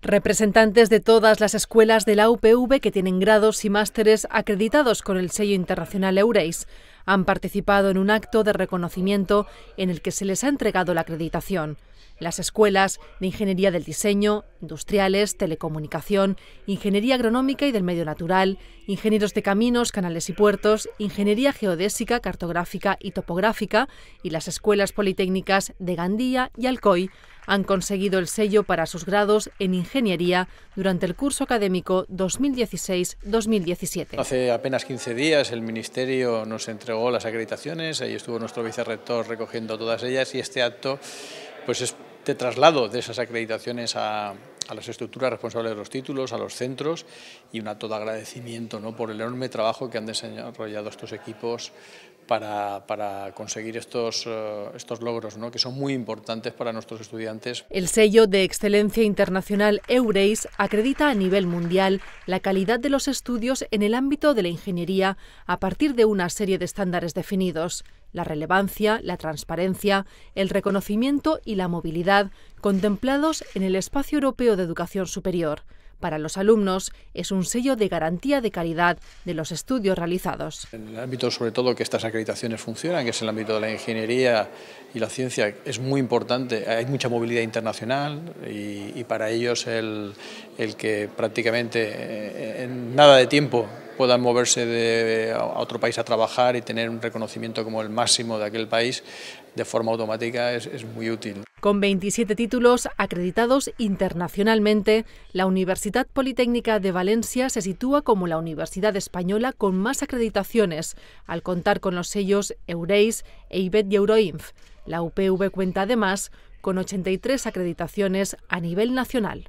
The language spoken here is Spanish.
Representantes de todas las escuelas de la UPV que tienen grados y másteres acreditados con el sello internacional Eureis han participado en un acto de reconocimiento en el que se les ha entregado la acreditación. Las escuelas de Ingeniería del Diseño, Industriales, Telecomunicación, Ingeniería Agronómica y del Medio Natural, Ingenieros de Caminos, Canales y Puertos, Ingeniería Geodésica, Cartográfica y Topográfica y las escuelas politécnicas de Gandía y Alcoy han conseguido el sello para sus grados en ingeniería durante el curso académico 2016-2017. Hace apenas 15 días el Ministerio nos entregó las acreditaciones, ahí estuvo nuestro vicerrector recogiendo todas ellas y este acto pues es de traslado de esas acreditaciones a, las estructuras responsables de los títulos, a los centros y un acto de agradecimiento ¿no? por el enorme trabajo que han desarrollado estos equipos para, conseguir estos, eh, logros, que son muy importantes para nuestros estudiantes. El sello de excelencia internacional Eureis acredita a nivel mundial la calidad de los estudios en el ámbito de la ingeniería a partir de una serie de estándares definidos la relevancia, la transparencia, el reconocimiento y la movilidad contemplados en el Espacio Europeo de Educación Superior para los alumnos es un sello de garantía de calidad de los estudios realizados. En el ámbito sobre todo que estas acreditaciones funcionan, que es el ámbito de la ingeniería y la ciencia, es muy importante. Hay mucha movilidad internacional y, para ellos el, que prácticamente eh, en nada de tiempo puedan moverse de, a otro país a trabajar y tener un reconocimiento como el máximo de aquel país de forma automática es muy útil. Con 27 títulos acreditados internacionalmente, la Universidad Politécnica de Valencia se sitúa como la universidad española con más acreditaciones, al contar con los sellos Eureis e IBET y Euroinf. La UPV cuenta además con 83 acreditaciones a nivel nacional.